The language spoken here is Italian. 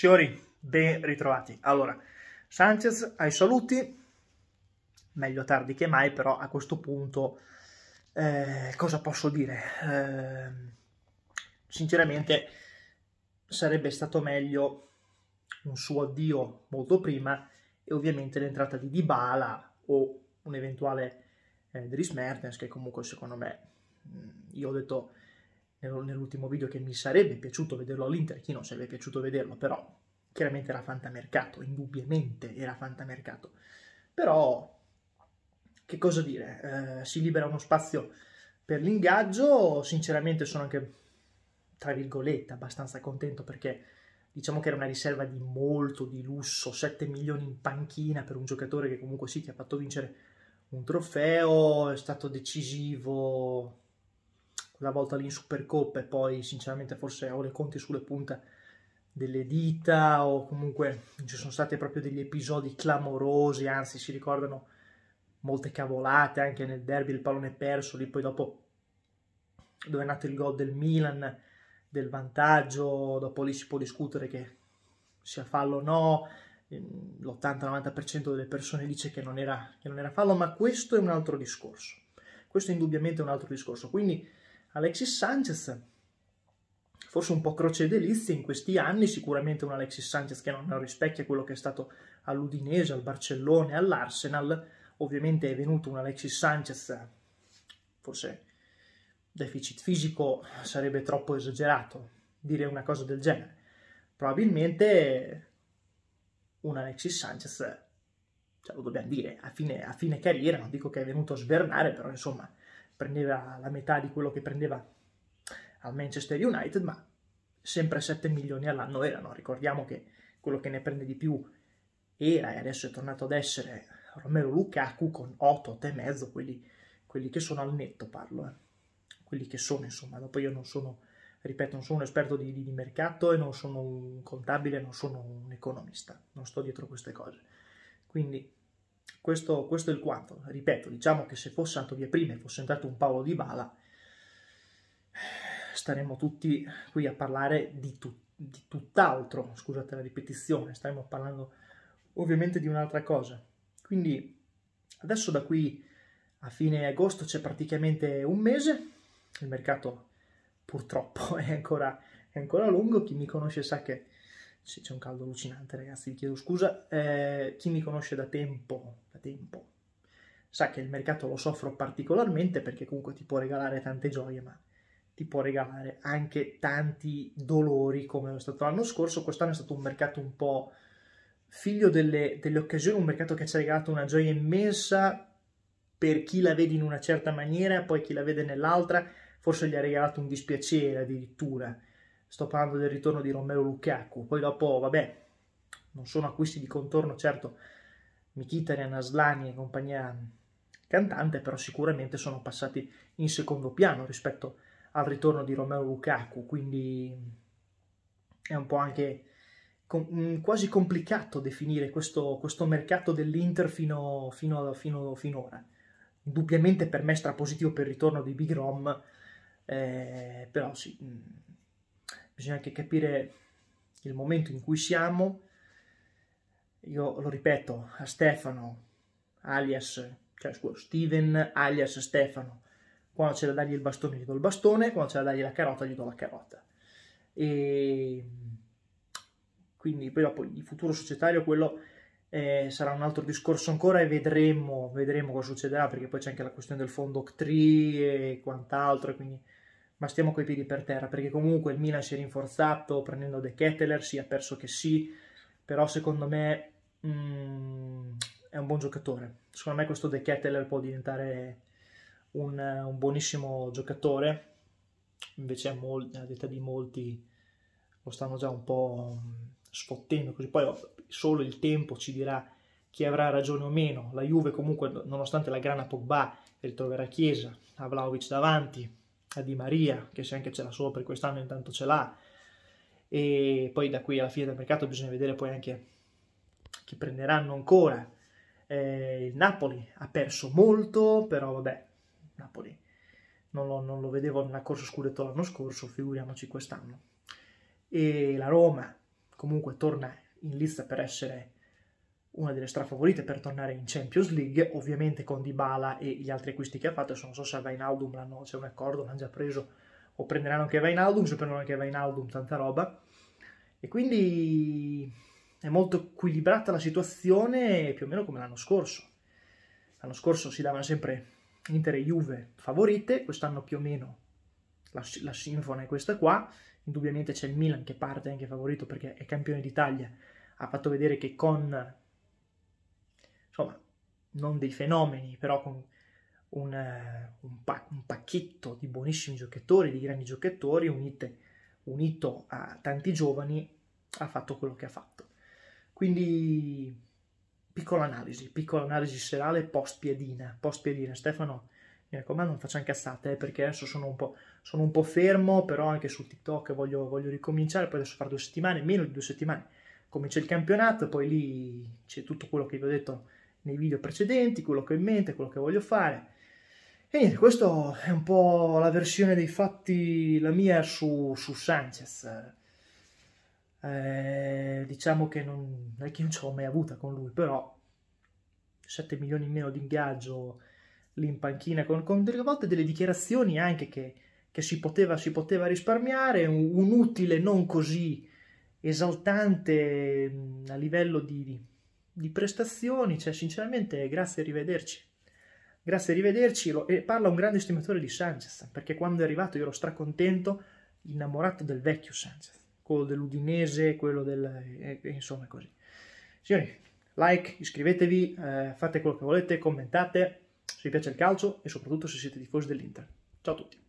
Signori, ben ritrovati. Allora, Sanchez ai saluti, meglio tardi che mai, però a questo punto eh, cosa posso dire? Eh, sinceramente sarebbe stato meglio un suo addio molto prima e ovviamente l'entrata di Dybala o un eventuale eh, Dries Mertens che comunque secondo me, mm, io ho detto nell'ultimo video che mi sarebbe piaciuto vederlo all'Inter, chi non sarebbe piaciuto vederlo, però chiaramente era fantamercato, indubbiamente era fantamercato. Però, che cosa dire, eh, si libera uno spazio per l'ingaggio, sinceramente sono anche, tra virgolette, abbastanza contento perché diciamo che era una riserva di molto di lusso, 7 milioni in panchina per un giocatore che comunque sì ti ha fatto vincere un trofeo, è stato decisivo quella volta lì in Supercoppa e poi sinceramente forse ho le conti sulle punte delle dita o comunque ci sono stati proprio degli episodi clamorosi, anzi si ricordano molte cavolate anche nel derby il pallone perso, lì poi dopo dove è nato il gol del Milan, del vantaggio, dopo lì si può discutere che sia fallo o no, ehm, l'80-90% delle persone dice che non, era, che non era fallo, ma questo è un altro discorso, questo è indubbiamente un altro discorso, quindi Alexis Sanchez, forse un po' croce delizia in questi anni, sicuramente un Alexis Sanchez che non rispecchia quello che è stato all'Udinese, al Barcellona, all'Arsenal, ovviamente è venuto un Alexis Sanchez, forse deficit fisico sarebbe troppo esagerato dire una cosa del genere, probabilmente un Alexis Sanchez, ce cioè, lo dobbiamo dire, a fine, a fine carriera, non dico che è venuto a svernare, però insomma prendeva la metà di quello che prendeva al Manchester United, ma sempre 7 milioni all'anno erano. Ricordiamo che quello che ne prende di più era e adesso è tornato ad essere Romero Lukaku con 8, 8 e mezzo, quelli, quelli che sono al netto parlo, eh. quelli che sono insomma, dopo io non sono, ripeto, non sono un esperto di, di, di mercato e non sono un contabile, non sono un economista, non sto dietro queste cose. Quindi questo, questo, è il quanto. Ripeto, diciamo che se fosse andato via prima e fosse entrato un Paolo Di Bala, eh, staremmo tutti qui a parlare di, tu, di tutt'altro, scusate la ripetizione, staremmo parlando ovviamente di un'altra cosa. Quindi adesso da qui a fine agosto c'è praticamente un mese, il mercato purtroppo è ancora, è ancora lungo, chi mi conosce sa che sì, c'è un caldo allucinante, ragazzi, vi chiedo scusa. Eh, chi mi conosce da tempo, da tempo, sa che il mercato lo soffro particolarmente perché comunque ti può regalare tante gioie, ma ti può regalare anche tanti dolori come è stato l'anno scorso. Quest'anno è stato un mercato un po' figlio delle, delle occasioni, un mercato che ci ha regalato una gioia immensa per chi la vede in una certa maniera, poi chi la vede nell'altra, forse gli ha regalato un dispiacere addirittura sto parlando del ritorno di Romero Lukaku, poi dopo, vabbè, non sono acquisti di contorno, certo, Mkhitaryan, Aslani e compagnia cantante, però sicuramente sono passati in secondo piano rispetto al ritorno di Romero Lukaku, quindi è un po' anche mm, quasi complicato definire questo, questo mercato dell'Inter fino, fino, fino, finora. Indubbiamente per me positivo per il ritorno di Big Rom, eh, però sì, mm, bisogna anche capire il momento in cui siamo. Io lo ripeto a Stefano, alias, cioè scusa, Steven alias Stefano, quando c'è da dargli il bastone gli do il bastone, quando c'è da dargli la carota gli do la carota. E quindi poi dopo il futuro societario quello eh, sarà un altro discorso ancora e vedremo, vedremo cosa succederà perché poi c'è anche la questione del fondo CTRI e quant'altro, quindi ma stiamo coi piedi per terra, perché comunque il Milan si è rinforzato prendendo De Ketteler, si sì, è perso che sì, però secondo me mm, è un buon giocatore. Secondo me questo De Ketteler può diventare un, un buonissimo giocatore, invece a, detta di molti lo stanno già un po' mm, sfottendo, così poi oh, solo il tempo ci dirà chi avrà ragione o meno. La Juve comunque, nonostante la grana Pogba, ritroverà Chiesa, ha Vlaovic davanti, a Di Maria, che se anche ce l'ha solo per quest'anno intanto ce l'ha, e poi da qui alla fine del mercato bisogna vedere poi anche chi prenderanno ancora. Eh, il Napoli ha perso molto, però vabbè, Napoli non lo, non lo vedevo nella corsa scudetto l'anno scorso, figuriamoci quest'anno. E la Roma comunque torna in lista per essere una delle strafavorite per tornare in Champions League, ovviamente con Dybala e gli altri acquisti che ha fatto, non so se a Vainaldum l'hanno, c'è un accordo, l'hanno già preso, o prenderanno anche Vainaldum, se prendono anche Vainaldum, tanta roba. E quindi è molto equilibrata la situazione, più o meno come l'anno scorso. L'anno scorso si davano sempre Inter e Juve favorite, quest'anno più o meno la, la sinfona è questa qua, indubbiamente c'è il Milan che parte anche favorito perché è campione d'Italia, ha fatto vedere che con insomma, non dei fenomeni, però con un, eh, un, pa un pacchetto di buonissimi giocatori, di grandi giocatori, unite, unito a tanti giovani, ha fatto quello che ha fatto. Quindi, piccola analisi, piccola analisi serale post-piedina, post-piedina. Stefano, mi raccomando, non faccia incazzate, eh, perché adesso sono un, sono un, po', fermo, però anche su TikTok voglio, voglio ricominciare, poi adesso farò due settimane, meno di due settimane, comincia il campionato, poi lì c'è tutto quello che vi ho detto nei video precedenti, quello che ho in mente, quello che voglio fare. E niente, questa è un po' la versione dei fatti, la mia su, su Sanchez. Eh, diciamo che non, non è che non ce l'ho mai avuta con lui, però 7 milioni in meno di ingaggio lì in panchina, con, con delle volte delle dichiarazioni anche che, che si, poteva, si, poteva, risparmiare, un, un, utile non così esaltante mm, a livello di, di di prestazioni, cioè sinceramente grazie e arrivederci. Grazie, arrivederci. E parla un grande stimatore di Sanchez, perché quando è arrivato io ero stracontento, innamorato del vecchio Sanchez, quello dell'Udinese, quello del... Eh, eh, insomma così. Signori, like, iscrivetevi, eh, fate quello che volete, commentate, se vi piace il calcio e soprattutto se siete tifosi dell'Inter. Ciao a tutti.